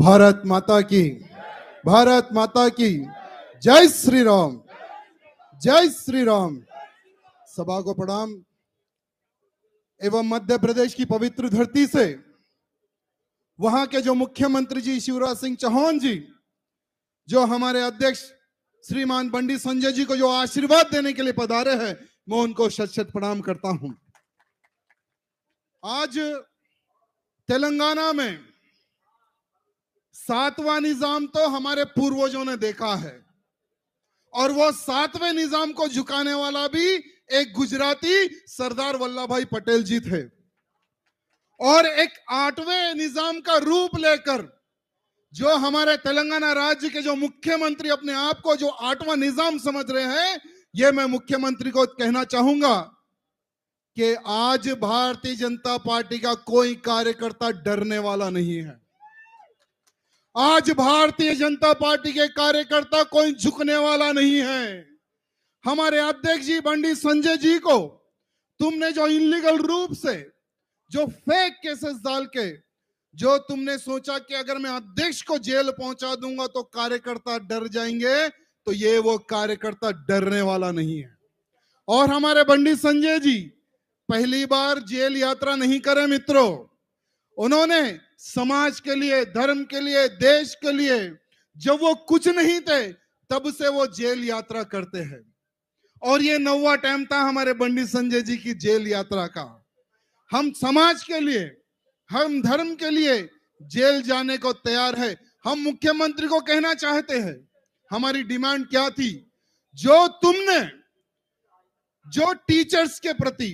भारत माता की भारत माता की जय श्री राम जय श्री राम सभा को प्रणाम एवं मध्य प्रदेश की पवित्र धरती से वहां के जो मुख्यमंत्री जी शिवराज सिंह चौहान जी जो हमारे अध्यक्ष श्रीमान पंडित संजय जी को जो आशीर्वाद देने के लिए पधारे हैं मैं उनको शत शत प्रणाम करता हूं आज तेलंगाना में सातवा निजाम तो हमारे पूर्वजों ने देखा है और वो सातवें निजाम को झुकाने वाला भी एक गुजराती सरदार वल्लभ भाई पटेल जी थे और एक आठवें निजाम का रूप लेकर जो हमारे तेलंगाना राज्य के जो मुख्यमंत्री अपने आप को जो आठवां निजाम समझ रहे हैं ये मैं मुख्यमंत्री को कहना चाहूंगा कि आज भारतीय जनता पार्टी का कोई कार्यकर्ता डरने वाला नहीं है आज भारतीय जनता पार्टी के कार्यकर्ता कोई झुकने वाला नहीं है हमारे अध्यक्ष जी बंडी संजय जी को तुमने जो इनलीगल रूप से जो फेक केसेस डाल के जो तुमने सोचा कि अगर मैं अध्यक्ष को जेल पहुंचा दूंगा तो कार्यकर्ता डर जाएंगे तो ये वो कार्यकर्ता डरने वाला नहीं है और हमारे बंडी संजय जी पहली बार जेल यात्रा नहीं करे मित्रों उन्होंने समाज के लिए धर्म के लिए देश के लिए जब वो कुछ नहीं थे तब से वो जेल यात्रा करते हैं और ये नौवा टाइम था हमारे पंडित संजय जी की जेल यात्रा का हम समाज के लिए हम धर्म के लिए जेल जाने को तैयार है हम मुख्यमंत्री को कहना चाहते हैं हमारी डिमांड क्या थी जो तुमने जो टीचर्स के प्रति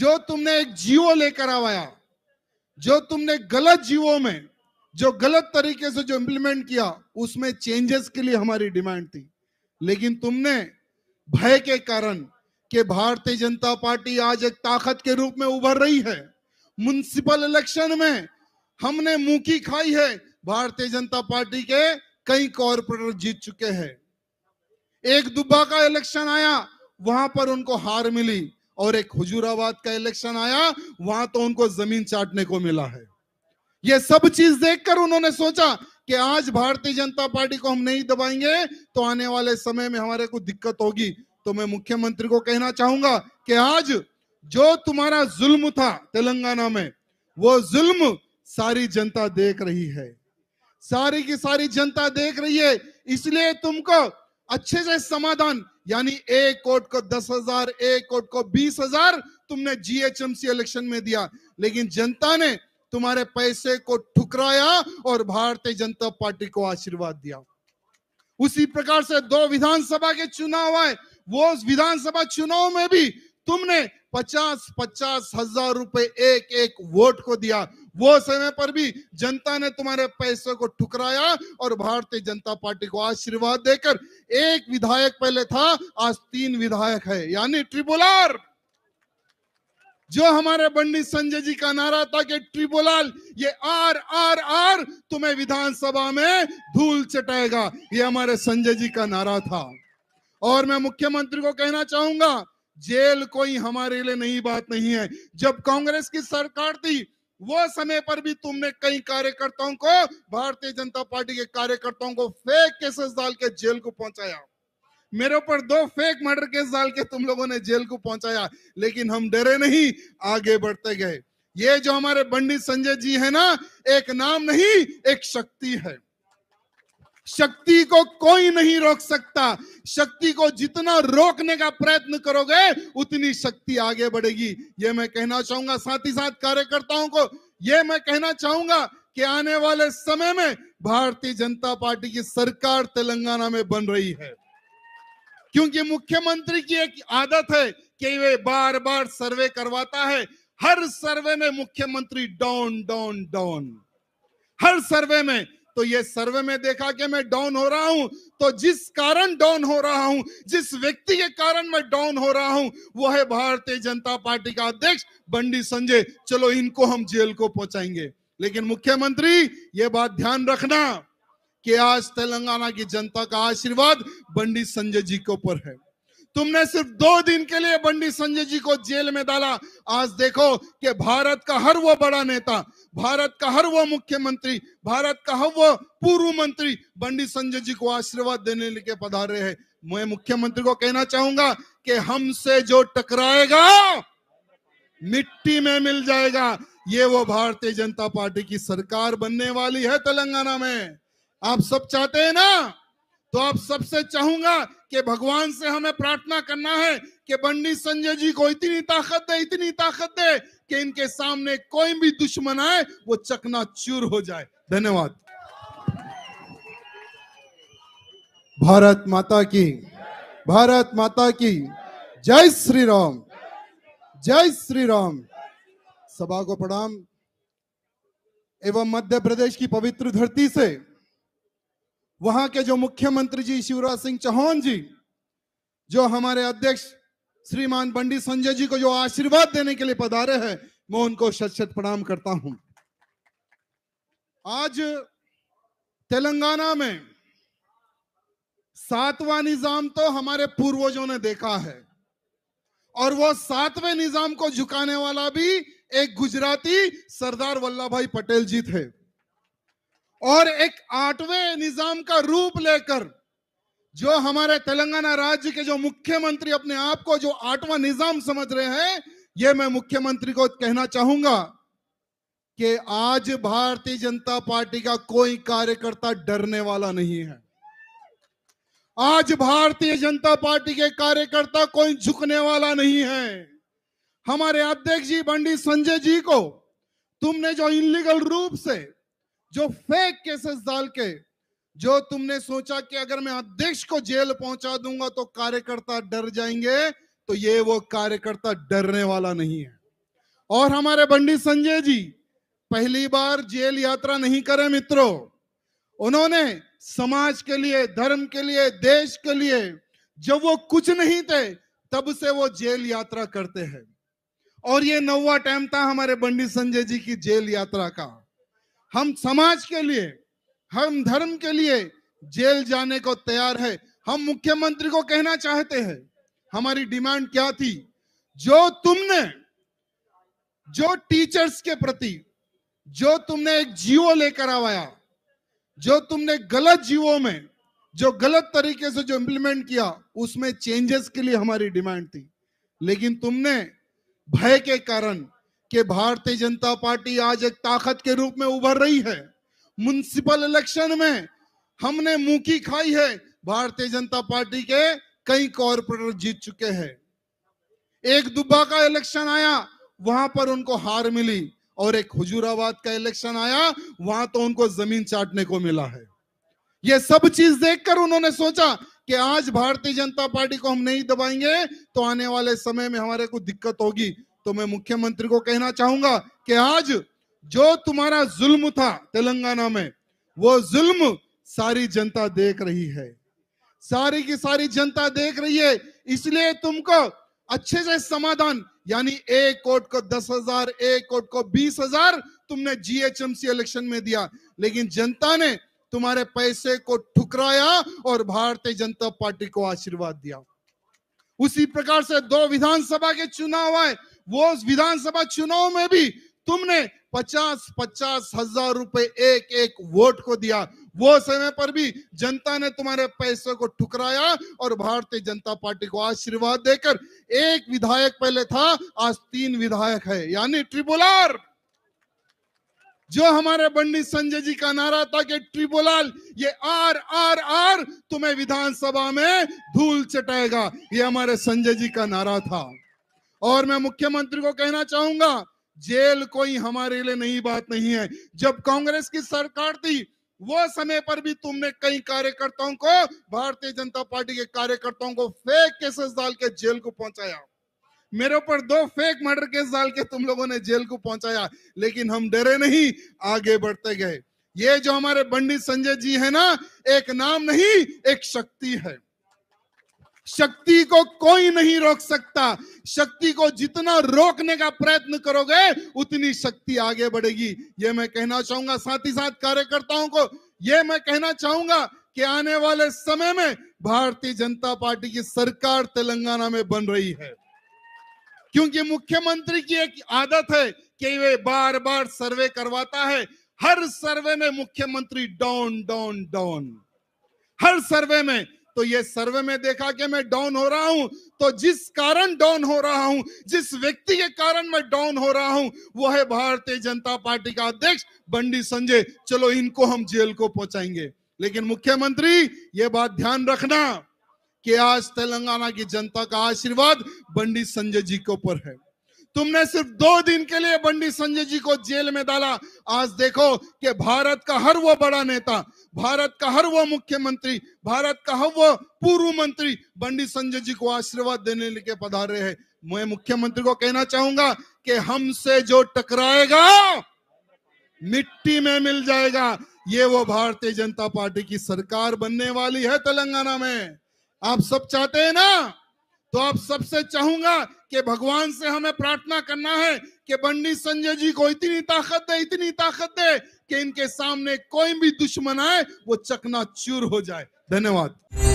जो तुमने एक जीओ लेकर आवाया जो तुमने गलत जीवों में जो गलत तरीके से जो इंप्लीमेंट किया उसमें चेंजेस के लिए हमारी डिमांड थी लेकिन तुमने भय के कारण कि भारतीय जनता पार्टी आज एक ताकत के रूप में उभर रही है म्यूनिस्पल इलेक्शन में हमने मुंह खाई है भारतीय जनता पार्टी के कई कॉरपोरेटर जीत चुके हैं एक दुब्बा का इलेक्शन आया वहां पर उनको हार मिली और एक हुजूराबाद का इलेक्शन आया वहां तो उनको जमीन चाटने को मिला है ये सब चीज देखकर उन्होंने सोचा कि आज भारतीय जनता पार्टी को हम नहीं दबाएंगे तो आने वाले समय में हमारे को दिक्कत होगी तो मैं मुख्यमंत्री को कहना चाहूंगा कि आज जो तुम्हारा जुल्म था तेलंगाना में वो जुल्म सारी जनता देख रही है सारी की सारी जनता देख रही है इसलिए तुमको अच्छे से समाधान यानी ए कोर्ट को दस हजार ए कोर्ट को बीस हजार तुमने जीएचएमसी इलेक्शन में दिया लेकिन जनता ने तुम्हारे पैसे को ठुकराया और भारतीय जनता पार्टी को आशीर्वाद दिया उसी प्रकार से दो विधानसभा के चुनाव आए वो विधानसभा चुनाव में भी तुमने पचास पचास हजार रुपए एक एक वोट को दिया वो समय पर भी जनता ने तुम्हारे पैसे को ठुकराया और भारतीय जनता पार्टी को आशीर्वाद देकर एक विधायक पहले था आज तीन विधायक है यानी ट्रिबुलर जो हमारे बंडी संजय जी का नारा था कि ट्रिब्यूनल ये आर आर आर तुम्हें विधानसभा में धूल चटाएगा ये हमारे संजय जी का नारा था और मैं मुख्यमंत्री को कहना चाहूंगा जेल कोई हमारे लिए नहीं बात नहीं है जब कांग्रेस की सरकार थी वो समय पर भी तुमने कई कार्यकर्ताओं को भारतीय जनता पार्टी के कार्यकर्ताओं को फेक केसेस डाल के जेल को पहुंचाया मेरे ऊपर दो फेक मर्डर केस डाल के तुम लोगों ने जेल को पहुंचाया लेकिन हम डरे नहीं आगे बढ़ते गए ये जो हमारे पंडित संजय जी है ना एक नाम नहीं एक शक्ति है शक्ति को कोई नहीं रोक सकता शक्ति को जितना रोकने का प्रयत्न करोगे उतनी शक्ति आगे बढ़ेगी ये मैं कहना चाहूंगा साथ ही साथ कार्यकर्ताओं को ये मैं कहना चाहूंगा कि आने वाले समय में भारतीय जनता पार्टी की सरकार तेलंगाना में बन रही है क्योंकि मुख्यमंत्री की एक आदत है कि वे बार बार सर्वे करवाता है हर सर्वे में मुख्यमंत्री डाउन डाउन डाउन हर सर्वे में तो ये सर्वे में देखा कि मैं डाउन हो रहा हूं तो जिस कारण डाउन हो रहा हूं जिस व्यक्ति के कारण मैं डाउन हो रहा हूं वो है भारतीय जनता पार्टी का अध्यक्ष बंडी संजय चलो इनको हम जेल को पहुंचाएंगे लेकिन मुख्यमंत्री ये बात ध्यान रखना कि आज तेलंगाना की जनता का आशीर्वाद बंडी संजय जी के ऊपर है तुमने सिर्फ दो दिन के लिए बंडी संजय जी को जेल में डाला आज देखो कि भारत का हर वो बड़ा नेता भारत का हर वह मुख्यमंत्री भारत का हर वह पूर्व मंत्री बंडी संजय जी को आशीर्वाद देने लेके पधारे हैं मैं मुख्यमंत्री को कहना चाहूंगा कि हमसे जो टकराएगा मिट्टी में मिल जाएगा ये वो भारतीय जनता पार्टी की सरकार बनने वाली है तेलंगाना में आप सब चाहते हैं ना तो आप सबसे चाहूंगा कि भगवान से हमें प्रार्थना करना है कि बंडी संजय जी को इतनी ताकत दे इतनी ताकत दे कि इनके सामने कोई भी दुश्मन आए वो चकना चूर हो जाए धन्यवाद भारत माता की भारत माता की जय श्री राम जय श्री राम सभा को प्रणाम एवं मध्य प्रदेश की पवित्र धरती से वहां के जो मुख्यमंत्री जी शिवराज सिंह चौहान जी जो हमारे अध्यक्ष श्रीमान पंडित संजय जी को जो आशीर्वाद देने के लिए पधारे हैं मैं उनको शत शत प्रणाम करता हूं आज तेलंगाना में सातवां निजाम तो हमारे पूर्वजों ने देखा है और वो सातवें निजाम को झुकाने वाला भी एक गुजराती सरदार वल्लभ भाई पटेल जी थे और एक आठवें निजाम का रूप लेकर जो हमारे तेलंगाना राज्य के जो मुख्यमंत्री अपने आप को जो आठवां निजाम समझ रहे हैं ये मैं मुख्यमंत्री को कहना चाहूंगा कि आज भारतीय जनता पार्टी का कोई कार्यकर्ता डरने वाला नहीं है आज भारतीय जनता पार्टी के कार्यकर्ता कोई झुकने वाला नहीं है हमारे अध्यक्ष जी बंडी संजय जी को तुमने जो इनलीगल रूप से जो फेक केसेस डाल के जो तुमने सोचा कि अगर मैं अध्यक्ष को जेल पहुंचा दूंगा तो कार्यकर्ता डर जाएंगे तो ये वो कार्यकर्ता डरने वाला नहीं है और हमारे बंडी संजय जी पहली बार जेल यात्रा नहीं करे मित्रों उन्होंने समाज के लिए धर्म के लिए देश के लिए जब वो कुछ नहीं थे तब से वो जेल यात्रा करते हैं और ये नौवा टाइम था हमारे बंडी संजय जी की जेल यात्रा का हम समाज के लिए हम धर्म के लिए जेल जाने को तैयार है हम मुख्यमंत्री को कहना चाहते हैं हमारी डिमांड क्या थी जो तुमने जो टीचर्स के प्रति जो तुमने एक जीवो लेकर आवाया जो तुमने गलत जीवो में जो गलत तरीके से जो इंप्लीमेंट किया उसमें चेंजेस के लिए हमारी डिमांड थी लेकिन तुमने भय के कारण कि भारतीय जनता पार्टी आज एक ताकत के रूप में उभर रही है म्यूनिस्पल इलेक्शन में हमने मुंह खाई है भारतीय जनता पार्टी के कई कॉरपोरेटर जीत चुके हैं एक दुब्बा का इलेक्शन आया वहां पर उनको हार मिली और एक हुजूराबाद का इलेक्शन आया वहां तो उनको जमीन चाटने को मिला है ये सब चीज देखकर उन्होंने सोचा कि आज भारतीय जनता पार्टी को हम नहीं दबाएंगे तो आने वाले समय में हमारे को दिक्कत होगी तो मैं मुख्यमंत्री को कहना चाहूंगा कि आज जो तुम्हारा जुल्म था तेलंगाना में वो जुल्म सारी जनता देख रही है सारी की सारी जनता देख रही है इसलिए तुमको अच्छे से समाधान यानी एक कोट को दस हजार एक कोट को बीस हजार तुमने जीएचएमसी इलेक्शन में दिया लेकिन जनता ने तुम्हारे पैसे को ठुकराया और भारतीय जनता पार्टी को आशीर्वाद दिया उसी प्रकार से दो विधानसभा के चुनाव आए वो विधानसभा चुनाव में भी तुमने पचास पचास हजार रुपए एक एक वोट को दिया वो समय पर भी जनता ने तुम्हारे पैसे को ठुकराया और भारतीय जनता पार्टी को आशीर्वाद देकर एक विधायक पहले था आज तीन विधायक है यानी ट्रिबुलर जो हमारे बंडी संजय जी का नारा था कि ट्रिब्यूनल ये आर आर आर तुम्हें विधानसभा में धूल चटाएगा ये हमारे संजय जी का नारा था और मैं मुख्यमंत्री को कहना चाहूंगा जेल कोई हमारे लिए नहीं बात नहीं है जब कांग्रेस की सरकार थी वो समय पर भी तुमने कई कार्यकर्ताओं को भारतीय जनता पार्टी के कार्यकर्ताओं को फेक केसेस डाल के जेल को पहुंचाया मेरे ऊपर दो फेक मर्डर केस डाल के तुम लोगों ने जेल को पहुंचाया लेकिन हम डरे नहीं आगे बढ़ते गए ये जो हमारे पंडित संजय जी है ना एक नाम नहीं एक शक्ति है शक्ति को कोई नहीं रोक सकता शक्ति को जितना रोकने का प्रयत्न करोगे उतनी शक्ति आगे बढ़ेगी ये मैं कहना चाहूंगा साथ ही साथ कार्यकर्ताओं को ये मैं कहना चाहूंगा कि आने वाले समय में भारतीय जनता पार्टी की सरकार तेलंगाना में बन रही है क्योंकि मुख्यमंत्री की एक आदत है कि वे बार बार सर्वे करवाता है हर सर्वे में मुख्यमंत्री डाउन डाउन डाउन हर सर्वे में तो ये सर्वे में देखा कि मैं डाउन हो रहा हूं तो जिस कारण डाउन हो रहा हूं जिस व्यक्ति के कारण मैं डाउन हो रहा हूं वो है भारतीय जनता पार्टी का अध्यक्ष बंडी संजय चलो इनको हम जेल को पहुंचाएंगे लेकिन मुख्यमंत्री ये बात ध्यान रखना कि आज तेलंगाना की जनता का आशीर्वाद बंडी संजय जी के ऊपर है तुमने सिर्फ दो दिन के लिए बंडी संजय जी को जेल में डाला आज देखो कि भारत का हर वो बड़ा नेता भारत का हर वह मुख्यमंत्री भारत का हर वह पूर्व मंत्री बंडी संजय जी को आशीर्वाद देने लेके पधारे हैं मैं मुख्यमंत्री को कहना चाहूंगा कि हमसे जो टकराएगा मिट्टी में मिल जाएगा ये वो भारतीय जनता पार्टी की सरकार बनने वाली है तेलंगाना में आप सब चाहते हैं ना तो आप सबसे चाहूंगा कि भगवान से हमें प्रार्थना करना है कि बंडी संजय जी को इतनी ताकत दे इतनी ताकत दे कि इनके सामने कोई भी दुश्मन आए वो चकना चूर हो जाए धन्यवाद